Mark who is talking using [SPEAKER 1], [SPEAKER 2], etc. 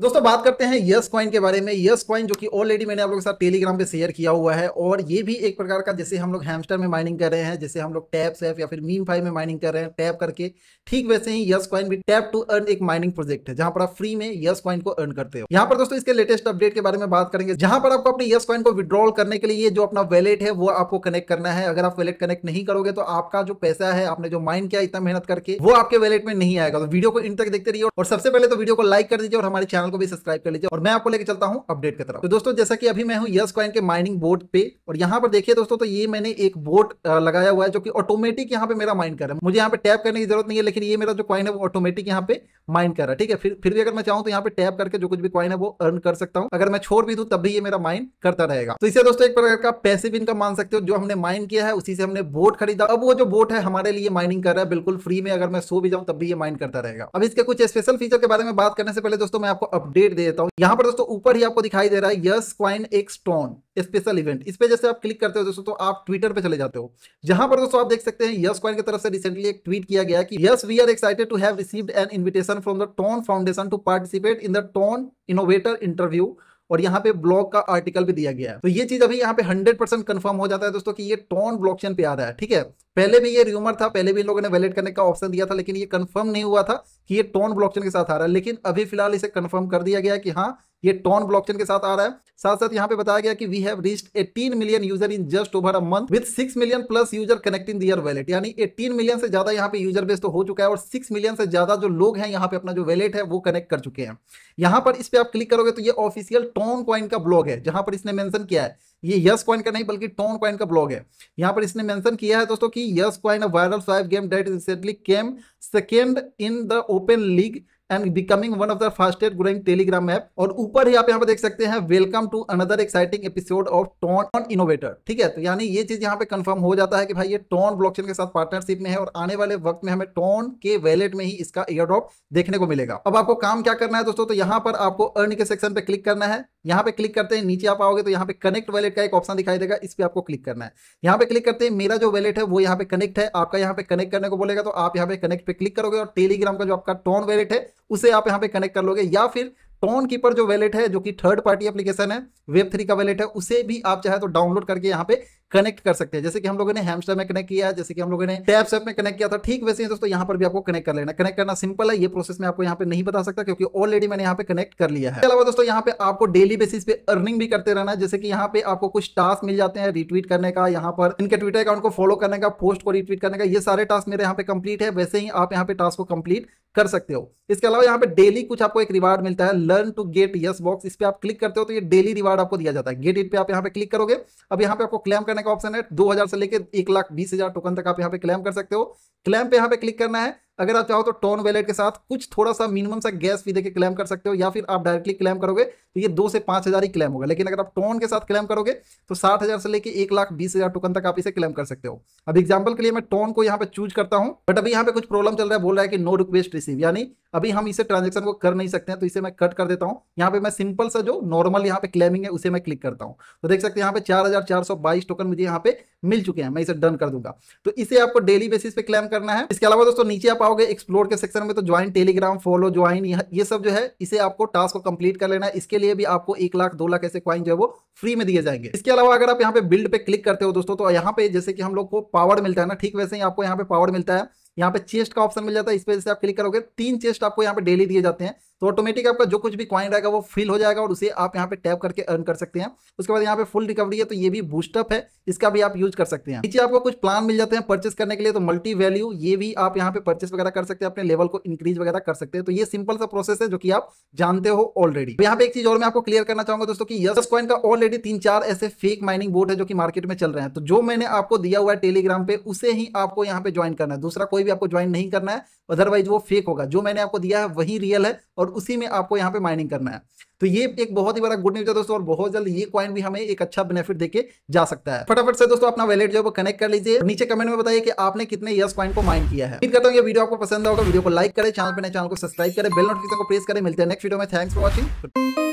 [SPEAKER 1] दोस्तों बात करते हैं यस कॉइन के बारे में यस कॉइन जो कि ऑलरेडी मैंने आप लोगों के साथ टेलीग्राम पे शेयर किया हुआ है और ये भी एक प्रकार का जैसे हम लोग हैमस्टर में माइनिंग कर रहे हैं जैसे हम लोग टैप सैप या फिर मीम फाइव में माइनिंग कर रहे हैं टैप करके ठीक वैसे ही यस कॉइन भी टैप टू अर्न एक माइनिंग प्रोजेक्ट है जहां पर आप फ्री में यस कॉइन को अर्न करते हो यहाँ पर दोस्तों इसके लेटेस्ट अपडेट के बारे में बात करेंगे जहां पर आपको अपने यस कॉइन को विड्रॉल करने के लिए जो अपना वैलेट है वो आपको कनेक्ट करना है अगर आप वैलेट कनेक्ट नहीं करोगे तो आपका जो पैसा है आपने जो माइंड किया इतना मेहनत करके वो आपके वैलेट में नहीं आएगा तो वीडियो को इन तक देखते रहिए और सबसे पहले तो वीडियो को लाइक कर दीजिए और हमारे चैनल चैनल को भी सब्सक्राइब कर लीजिए और मैं आपको लेकर चलता हूँ अपडेट की तरफ तो दोस्तों जैसा कि अभी मैं हूँ यस कॉइन के माइनिंग बोर्ड पे और यहाँ पर देखिए दोस्तों तो ये मैंने एक बोर्ड लगाया हुआ है जो कि ऑटोमेटिक यहाँ पे मेरा माइंड कर रहा है मुझे यहाँ पे टैप करने की जरूरत नहीं है लेकिन ये मेरा जो कॉइन है वो ऑटोमेटिक यहाँ पे माइंड कर रहा है ठीक है फिर फिर भी अगर मैं चाहूँ तो यहाँ पे टैप करके जो कुछ भी क्वाइन है वो अर्न कर सकता हूँ अगर मैं छोड़ भी दूँ तब भी ये मेरा माइंड करता रहेगा तो इसे दोस्तों एक प्रकार का पैसिव इनकम मान सकते हो जो हमने माइंड किया है उसी से हमने बोट खरीदा अब वो जो बोट है हमारे लिए माइनिंग कर रहा है बिल्कुल फ्री में अगर मैं सो भी जाऊँ तब भी ये माइंड करता रहेगा अब इसके कुछ स्पेशल फीचर के बारे में बात करने से पहले दोस्तों मैं आपको अपडेट दे देता हूँ यहाँ पर दोस्तों ऊपर ही आपको दिखाई दे रहा है यस क्वाइन एक स्टोन स्पेशल इवेंट इस पे जैसे आप क्लिक करते हो दोस्तों तो आप ट्विटर पे चले जाते हो जहां पर दोस्तों आप देख सकते हैं यस कॉइन की तरफ से रिसेंटली एक ट्वीट किया गया कि yes we are excited to have received an invitation from the TON foundation to participate in the TON innovator interview और यहाँ पे ब्लॉग का आर्टिकल भी दिया गया है तो ये चीज अभी यहाँ पे 100 कंफर्म हो जाता है दोस्तों कि ये टोन ब्लॉकचेन पे आ रहा है ठीक है पहले भी ये र्यूमर था पहले भी इन लोगों ने वैलिड करने का ऑप्शन दिया था लेकिन ये कंफर्म नहीं हुआ था कि ये टोन ब्लॉकचेन के साथ आ रहा है लेकिन अभी फिलहाल इसे कंफर्म कर दिया गया कि हाँ ये टोन ब्लॉकचेन के साथ आ रहा है साथ साथ यहाँ पे बताया गया कि we have reached 18 million user in just over a month with 6 million plus user connecting their wallet यानी 18 मिलियन से ज्यादा यहाँ पे यूजर बेस तो हो चुका है और 6 मिलियन से ज्यादा जो लोग हैं यहाँ पे अपना जो वैलेट है वो कनेक्ट कर चुके हैं यहाँ पर इस पर आप क्लिक करोगे तो ये ऑफिशियल टोन कॉइन का ब्लॉग है जहां पर इसने मैंशन किया है ये यस क्वाइन का नहीं बल्कि टोन क्वाइन का ब्लॉग है यहाँ पर इसने मेंशन किया है दोस्तों कि yes coin viral five game that recently came second in the open league and becoming one of the fastest growing Telegram app और ऊपर ही आप यहाँ पे देख सकते हैं welcome to another exciting episode of TON on innovator ठीक है तो यानी ये चीज यहाँ पे कंफर्म हो जाता है कि भाई ये टॉन ब्लॉकचेन के साथ पार्टनरशिप में है और आने वाले वक्त में हमें टॉन के वैलेट में ही इसका एयर देखने को मिलेगा अब आपको काम क्या करना है दोस्तों तो यहाँ पर आपको अर्न के सेक्शन पे क्लिक करना है यहाँ पे क्लिक करते हैं नीचे आप आओगे तो यहाँ पे कनेक्ट वैलेट का एक ऑप्शन दिखाई देगा इस पर आपको क्लिक करना है यहाँ पे क्लिक करते हैं मेरा जो वैलेट है वो यहाँ पे कनेक्ट है आपका यहाँ पे कनेक्ट करने को बोलेगा तो आप यहाँ पे कनेक्ट पे क्लिक करोगे और टेलीग्राम का जो आपका टॉन वैलेट है उसे आप यहाँ पे कनेक्ट कर लोगे या फिर टॉन कीपर जो वैलेट है जो कि थर्ड पार्टी एप्लीकेशन है वेब थ्री का वैलेट है उसे भी आप चाहे तो डाउनलोड करके यहाँ पे कनेक्ट कर सकते हैं जैसे कि हम लोगों ने हेमस्टर में कनेक्ट किया जैसे कि हम लोगों ने टैप्स ऐप में कनेक्ट किया था ठीक वैसे ही दोस्तों यहाँ पर भी आपको कनेक्ट कर लेना कनेक्ट करना सिंपल है ये प्रोसेस मैं आपको यहाँ पे नहीं बता सकता क्योंकि ऑलरेडी मैंने यहाँ पे कनेक्ट कर लिया है अलावा दोस्तों यहाँ पे आपको डेली बेसिस पे अर्निंग भी करते रहना है जैसे कि यहाँ पे आपको कुछ टास्क मिल जाते हैं रिट्वीट करने का यहाँ पर इनके ट्विटर अकाउंट को फॉलो करने का पोस्ट को रिट्वीट करने का ये सारे टास्क मेरे यहाँ पे कंप्लीट है वैसे ही आप यहाँ पे टास्क को कंप्लीट कर सकते हो इसके अलावा यहाँ पे डेली कुछ आपको एक रिवार्ड मिलता है learn to get yes box इस पर आप क्लिक करते हो तो ये डेली रिवार्ड आपको दिया जाता है गेट इट पे आप यहाँ पे क्लिक करोगे अब यहाँ पे आपको क्लेम करना करने का ऑप्शन है दो हजार से लेकर एक लाख बीस हजार टोकन तक आप यहाँ पे क्लेम कर सकते हो क्लेम पे यहाँ पे क्लिक करना है अगर आप चाहो तो टॉन वैलेट के साथ कुछ थोड़ा सा मिनिमम सा गैस भी देकर क्लेम कर सकते हो या फिर आप डायरेक्टली क्लेम करोगे तो ये दो से पाँच हज़ार ही क्लेम होगा लेकिन अगर आप टॉन के साथ क्लेम करोगे तो साठ हज़ार से लेकर एक लाख बीस हज़ार टोकन तक आप इसे क्लेम कर सकते हो अब एग्जाम्पल के लिए मैं टॉन को यहाँ पे चूज करता हूँ बट अभी यहाँ पे कुछ प्रॉब्लम चल रहा है बोल रहा है कि नो रिक्वेस्ट रिसीव यानी अभी हम इसे ट्रांजेक्शन को कर नहीं सकते हैं तो इसे मैं कट कर देता हूँ यहाँ पे मैं सिंपल सा जो नॉर्मल यहाँ पे क्लेमिंग है उसे मैं क्लिक करता हूँ तो देख सकते हैं यहाँ पे चार हजार चार सौ बाईस टोकन मुझे यहाँ पे मिल चुके हैं मैं इसे डन कर दूंगा तो इसे आपको डेली बेसिस पे क्लेम करना है इसके अलावा दोस्तों नीचे आप आओगे एक्सप्लोर के सेक्शन में तो ज्वाइन टेलीग्राम फॉलो ज्वाइन ये सब जो है इसे आपको टास्क को कंप्लीट कर लेना है इसके लिए भी आपको एक लाख दो लाख ऐसे क्वाइन जो है वो फ्री में दिए जाएंगे इसके अलावा अगर आप यहाँ पे बिल्ड पे क्लिक करते हो दोस्तों तो यहाँ पे जैसे कि हम लोग को पावर मिलता है ना ठीक वैसे ही आपको यहाँ पे पावर मिलता है यहाँ पे चेस्ट का ऑप्शन मिल जाता है इस वजह से आप क्लिक करोगे तीन चेस्ट आपको यहाँ पे डेली दिए जाते हैं तो ऑटोमेटिक आपका जो कुछ भी क्वाइन रहेगा वो फिल हो जाएगा और उसे आप यहाँ पे टैप करके अर्न कर सकते हैं उसके बाद यहाँ पे फुल रिकवरी है तो ये भी बूस्टअप है इसका भी आप यूज कर सकते हैं नीचे आपको कुछ प्लान मिल जाते हैं परचेस करने के लिए तो मल्टी वैल्यू ये भी आप यहाँ पे परचेस वगैरह कर सकते हैं अपने लेवल को इंक्रीज वगैरह कर सकते हैं तो ये सिंपल सा प्रोसेस है जो कि आप जानते हो ऑलरेडी यहाँ पे एक चीज और मैं आपको क्लियर करना चाहूंगा दोस्तों की यस क्वाइन का ऑलरेडी तीन चार ऐसे फेक माइनिंग बोर्ड है जो कि मार्केट में चल रहे हैं तो जो मैंने आपको दिया हुआ है टेलीग्राम पे उसे ही आपको यहाँ पे ज्वाइन करना है दूसरा कोई भी आपको ज्वाइन नहीं करना है अदरवाइज वो फेक होगा जो मैंने आपको दिया है वही रियल है और उसी में आपको यहाँ पे माइनिंग करना है तो ये एक बहुत ही बड़ा गुड न्यूज है दोस्तों और बहुत जल्द ये कॉइन भी हमें एक अच्छा बेनिफिट देके जा सकता है फटाफट से दोस्तों अपना वैलेट जो है वो कनेक्ट कर लीजिए नीचे कमेंट में बताइए कि आपने कितने यस क्वाइन को माइन किया है करता हूँ ये वीडियो आपको पसंद होगा वीडियो को लाइक करें चैनल पर चैनल को सब्सक्राइब करें बेल नोटिफिकेशन को प्रेस करें मिलते हैं नेक्स्ट वीडियो में थैंक्स फॉर वॉचिंग